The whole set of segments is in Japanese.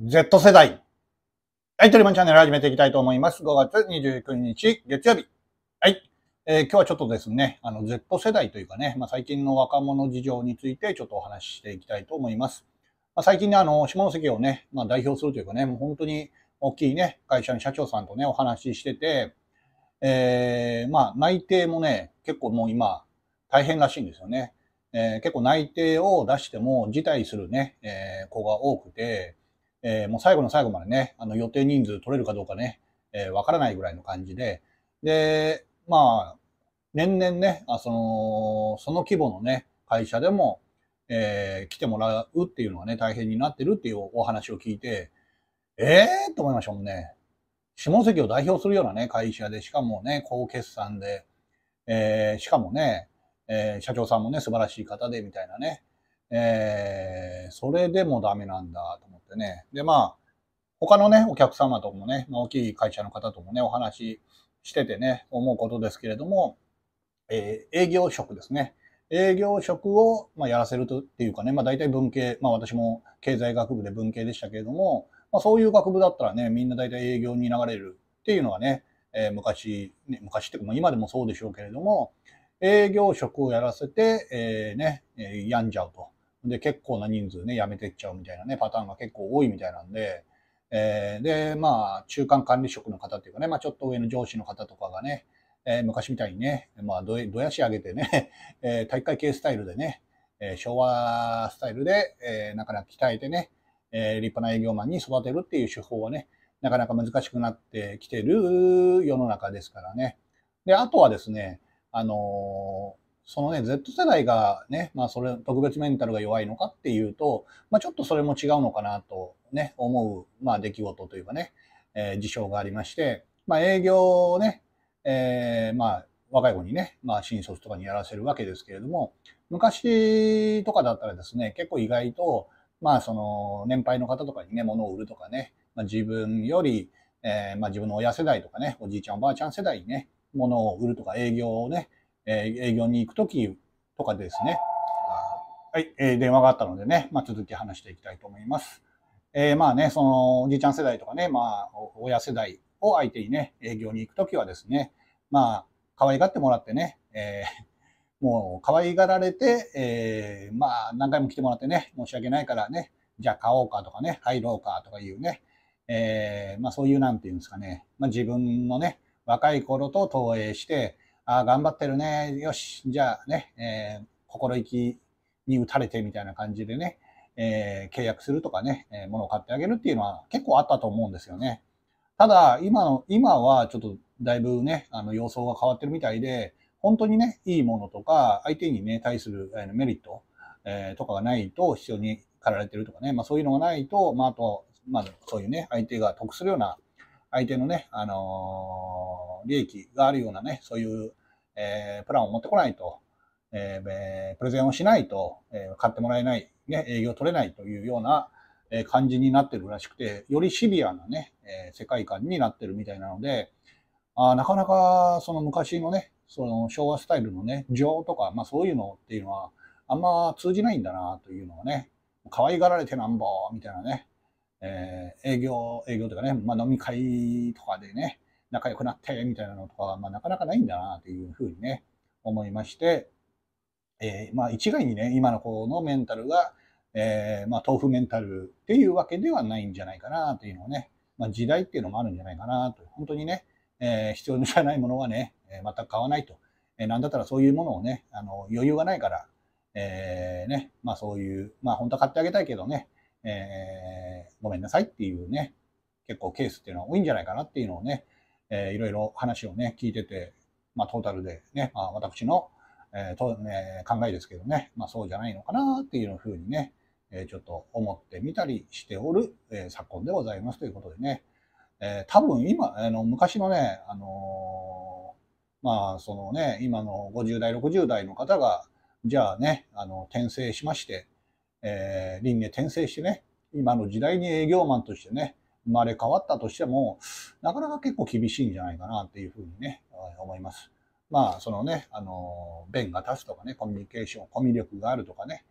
Z 世代。はい、トリマンチャンネル始めていきたいと思います。5月29日、月曜日。はい。えー、今日はちょっとですね、あの、Z 世代というかね、まあ、最近の若者事情についてちょっとお話ししていきたいと思います。まあ、最近ね、あの、下関をね、まあ、代表するというかね、もう本当に大きいね、会社の社長さんとね、お話ししてて、えー、まあ、内定もね、結構もう今、大変らしいんですよね。えー、結構内定を出しても辞退するね、えー、子が多くて、えー、もう最後の最後までね、あの予定人数取れるかどうかね、わ、えー、からないぐらいの感じで、で、まあ、年々ね、あその、その規模のね、会社でも、えー、来てもらうっていうのはね、大変になってるっていうお話を聞いて、ええー、と思いましたもんね。下関を代表するようなね、会社で、しかもね、高決算で、えー、しかもね、えー、社長さんもね、素晴らしい方で、みたいなね、えー、それでもダメなんだと思でね。で、まあ、他のね、お客様ともね、まあ、大きい会社の方ともね、お話ししててね、思うことですけれども、えー、営業職ですね。営業職を、まあ、やらせるとっていうかね、まあ、大体文系、まあ、私も経済学部で文系でしたけれども、まあ、そういう学部だったらね、みんな大体営業に流れるっていうのがね、えー、昔、ね、昔っていうか、ま今でもそうでしょうけれども、営業職をやらせて、えー、ね、病んじゃうと。で、結構な人数ね、辞めてっちゃうみたいなね、パターンが結構多いみたいなんで、えー、で、まあ、中間管理職の方っていうかね、まあ、ちょっと上の上司の方とかがね、えー、昔みたいにね、まあど、どやし上げてね、えー、会系スタイルでね、えー、昭和スタイルで、えー、なかなか鍛えてね、えー、立派な営業マンに育てるっていう手法はね、なかなか難しくなってきてる世の中ですからね。で、あとはですね、あのーそのね、Z 世代がね、まあそれ、特別メンタルが弱いのかっていうと、まあちょっとそれも違うのかなとね、思う、まあ出来事というかね、えー、事象がありまして、まあ営業をね、えー、まあ若い子にね、まあ新卒とかにやらせるわけですけれども、昔とかだったらですね、結構意外と、まあその年配の方とかにね、物を売るとかね、まあ、自分より、えー、まあ自分の親世代とかね、おじいちゃんおばあちゃん世代にね、物を売るとか営業をね、え営業に行くときとかですね。はい、え電話があったのでね、まあ、続き話していきたいと思います。えー、まあね、そのおじいちゃん世代とかね、まあ、親世代を相手にね、営業に行くときはですね、まあ、可愛がってもらってね、えー、もう可愛がられて、えー、まあ、何回も来てもらってね、申し訳ないからね、じゃあ買おうかとかね、入ろうかとかいうね、えまあそういうなんていうんですかね、まあ自分のね、若い頃と投影して、あ頑張ってるね、よし、じゃあね、えー、心意気に打たれてみたいな感じでね、えー、契約するとかね、えー、物を買ってあげるっていうのは結構あったと思うんですよね。ただ、今の、今はちょっとだいぶね、あの、様相が変わってるみたいで、本当にね、いいものとか、相手にね、対するメリット、えー、とかがないと、必要に駆られてるとかね、まあそういうのがないと、まああと、まあそういうね、相手が得するような相手のね、あの利益があるようなね、そういう、えプランを持ってこないと、えプレゼンをしないと、え買ってもらえない、ね、営業取れないというような、え感じになってるらしくて、よりシビアなね、え世界観になってるみたいなので、あなかなかその昔のね、その昭和スタイルのね、情とか、まあそういうのっていうのは、あんま通じないんだなというのはね、可愛がられてなんぼ、みたいなね、えー、営業、営業とかね、まあ、飲み会とかでね、仲良くなってみたいなのとかは、まあ、なかなかないんだなというふうにね、思いまして、えー、まあ、一概にね、今の子のメンタルが、えー、まあ、豆腐メンタルっていうわけではないんじゃないかなというのをね、まあ、時代っていうのもあるんじゃないかなと、本当にね、えー、必要じゃないものはね、え全く買わないと、えー、だったらそういうものをね、あの余裕がないから、えー、ね、まあそういう、まあ本当は買ってあげたいけどね、えー、ごめんなさいっていうね、結構ケースっていうのは多いんじゃないかなっていうのをね、えー、いろいろ話をね、聞いてて、まあ、トータルでね、まあ、私の、えーとね、考えですけどね、まあ、そうじゃないのかなっていうふうにね、えー、ちょっと思ってみたりしておる、えー、昨今でございますということでね、えー、多分今、あの昔のね、あのー、まあ、そのね、今の50代、60代の方が、じゃあね、あの、転生しまして、えー、輪廻転生してね、今の時代に営業マンとしてね、生まれ変わったとしても、なかなか結構厳しいんじゃないかなっていうふうにね、思います。まあ、そのね、あの、弁が立つとかね、コミュニケーション、コミュ力があるとかね、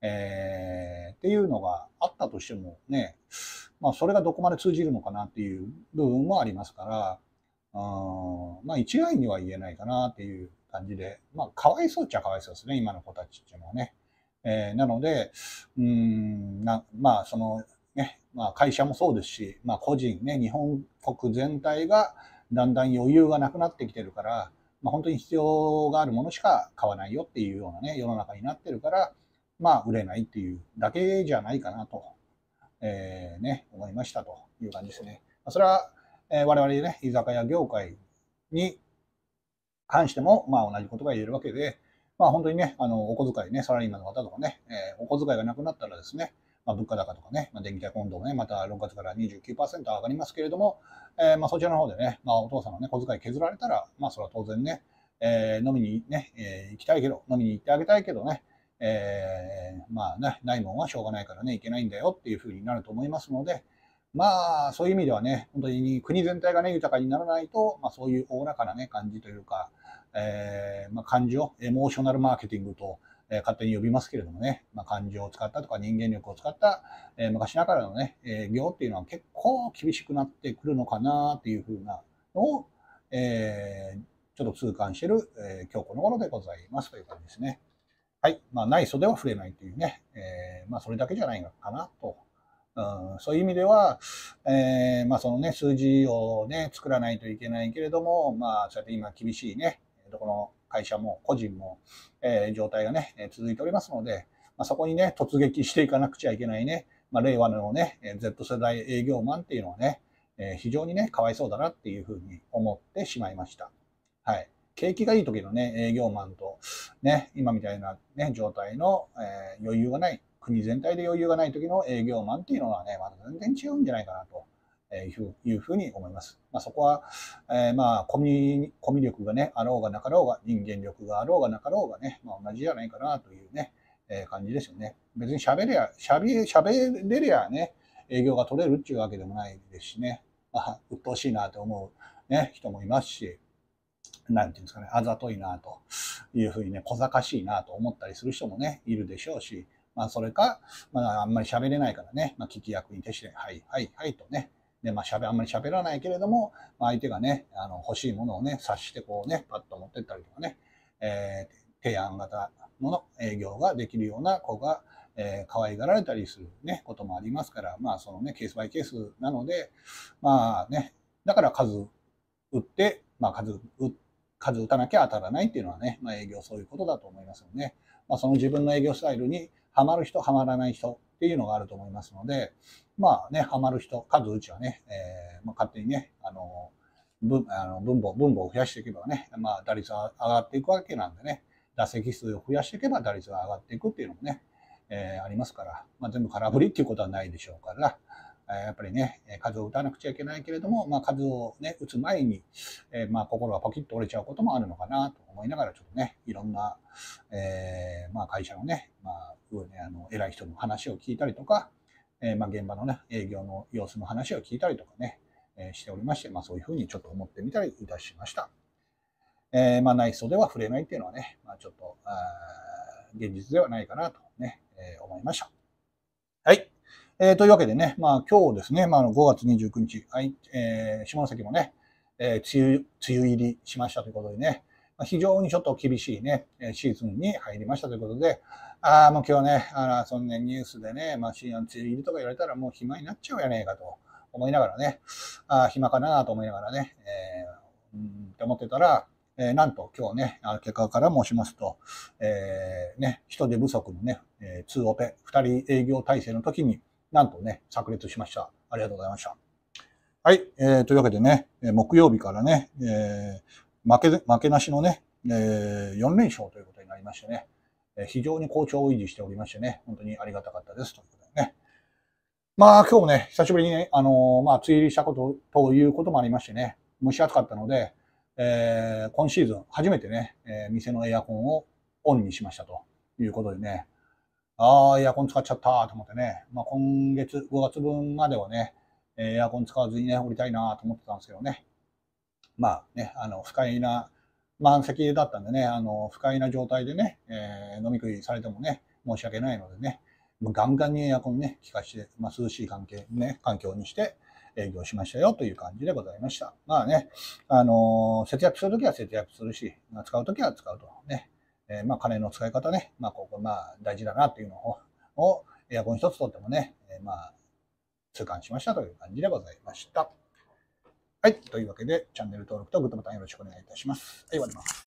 えー、っていうのがあったとしてもね、まあ、それがどこまで通じるのかなっていう部分もありますから、ん、まあ、一概には言えないかなっていう感じで、まあ、かわいそうっちゃかわいそうですね、今の子たちっていうのはね。えー、なので、うんなまあ、その、ね、まあ、会社もそうですし、まあ、個人ね、日本国全体がだんだん余裕がなくなってきてるから、まあ、本当に必要があるものしか買わないよっていうようなね、世の中になってるから、まあ、売れないっていうだけじゃないかなと、えー、ね、思いましたという感じですね。それは、えー、我々ね、居酒屋業界に関しても、まあ、同じことが言えるわけで、まあ本当にね、あの、お小遣いね、サラリーマンの方とかね、えー、お小遣いがなくなったらですね、まあ、物価高とかね、まあ、電気代今度もね、また6月から29%上がりますけれども、えー、まあそちらの方でね、まあお父さんのね、小遣い削られたら、まあそれは当然ね、えー、飲みにね、えー、行きたいけど、飲みに行ってあげたいけどね、えー、まあね、ないもんはしょうがないからね、いけないんだよっていうふうになると思いますので、まあ、そういう意味ではね、本当に国全体がね、豊かにならないと、まあそういうおおらかなね、感じというか、えー、まあ、感情、エモーショナルマーケティングと、え勝手に呼びますけれどもね、まあ、感情を使ったとか人間力を使った、え昔ながらのね、え業っていうのは結構厳しくなってくるのかなっていうふうなのを、えー、ちょっと痛感してる、え今日この頃でございますという感じですね。はい。まあ、ない袖は触れないというね、えー、まあ、それだけじゃないのかなと。うん、そういう意味では、えー、まあ、そのね、数字をね、作らないといけないけれども、まあ、そうやって今厳しいね、どこの会社も個人も、えー、状態がね、続いておりますので、まあ、そこにね、突撃していかなくちゃいけないね、まあ、令和のね、Z 世代営業マンっていうのはね、えー、非常にね、かわいそうだなっていうふうに思ってしまいました。はい。景気がいい時のね、営業マンと、ね、今みたいなね、状態の、えー、余裕がない、国全体で余裕がない時の営業マンっていうのはね、まだ全然違うんじゃないかなとえいうふうに思います。まあ、そこは、えー、まあコミコミュ力がね、あろうがなかろうが、人間力があろうがなかろうがね、まあ、同じじゃないかなというね、えー、感じですよね。別に喋りゃ、喋喋れりゃね、営業が取れるっていうわけでもないですしね、まあ、鬱陶しいなと思う、ね、人もいますし、なんていうんですかね、あざといなというふうにね、小賢しいなと思ったりする人もね、いるでしょうし、まあ、それか、まあ、あんまり喋れないからね、まあ、聞き役に徹して、はい、はい、はいとね、で、まあ、しゃべ、あんまり喋らないけれども、まあ、相手がね、あの、欲しいものをね、察してこうね、パッと持ってったりとかね、えー、提案型の営業ができるような子が、えー、可愛がられたりするね、こともありますから、まあ、そのね、ケースバイケースなので、まあね、だから数打って、まあ、数打って、数打たなきゃ当たらないっていうのはね、まあ、営業そういうことだと思いますよね。まあ、その自分の営業スタイルにはまる人、はまらない人っていうのがあると思いますので、まあね、ハマる人、数うちはね、えーまあ、勝手にね、あの、分あの分母、分母を増やしていけばね、まあ、打率は上がっていくわけなんでね、打席数を増やしていけば打率は上がっていくっていうのもね、えー、ありますから、まあ、全部空振りっていうことはないでしょうから、えやっぱりね、数を打たなくちゃいけないけれども、まあ、数を、ね、打つ前に、えー、まあ、心がポキッと折れちゃうこともあるのかなと思いながら、ちょっとね、いろんな、えーまあ、会社のね、まあ、あの偉い人の話を聞いたりとか、えまあ、現場のね、営業の様子の話を聞いたりとかね、えしておりまして、まあ、そういうふうにちょっと思ってみたりいたしました。えー、まあ、内装では触れないっていうのはね、まあ、ちょっと、現実ではないかなとね、えー、思いました。はい。えー、というわけでね、まあ今日ですね、まあ、5月29日、はいえー、下関もね、えー梅雨、梅雨入りしましたということでね、非常にちょっと厳しいね、シーズンに入りましたということで、ああ、もう今日ね、あそんなニュースでね、まあ、シーンいるとか言われたらもう暇になっちゃうやねえかと思いながらね、あ暇かなと思いながらね、えー、うんって思ってたら、えー、なんと今日ね、結果から申しますと、えー、ね、人手不足のね、え2オペ、2人営業体制の時に、なんとね、炸裂しました。ありがとうございました。はい、えー、というわけでね、木曜日からね、えー、負け、負けなしのね、えー、4連勝ということになりましてね、えー、非常に好調を維持しておりましてね、本当にありがたかったです、ということでね。まあ今日もね、久しぶりにね、あのー、まあ梅雨入りしたこと、ということもありましてね、蒸し暑かったので、えー、今シーズン初めてね、えー、店のエアコンをオンにしましたということでね、ああ、エアコン使っちゃったと思ってね、まあ今月、5月分まではね、エアコン使わずにね、降りたいなと思ってたんですけどね、まあね、あの、不快な、満席だったんでね、あの、不快な状態でね、えー、飲み食いされてもね、申し訳ないのでね、ガンガンにエアコンね、効かして、まあ、涼しい環境、ね、環境にして、営業しましたよという感じでございました。まあね、あのー、節約するときは節約するし、使うときは使うとね、えー、まあ金の使い方ね、まあここ、まあ大事だなっていうのを、をエアコン一つとってもね、えー、まあ痛感しましたという感じでございました。はい。というわけで、チャンネル登録とグッドボタンよろしくお願いいたします。はい、終わります。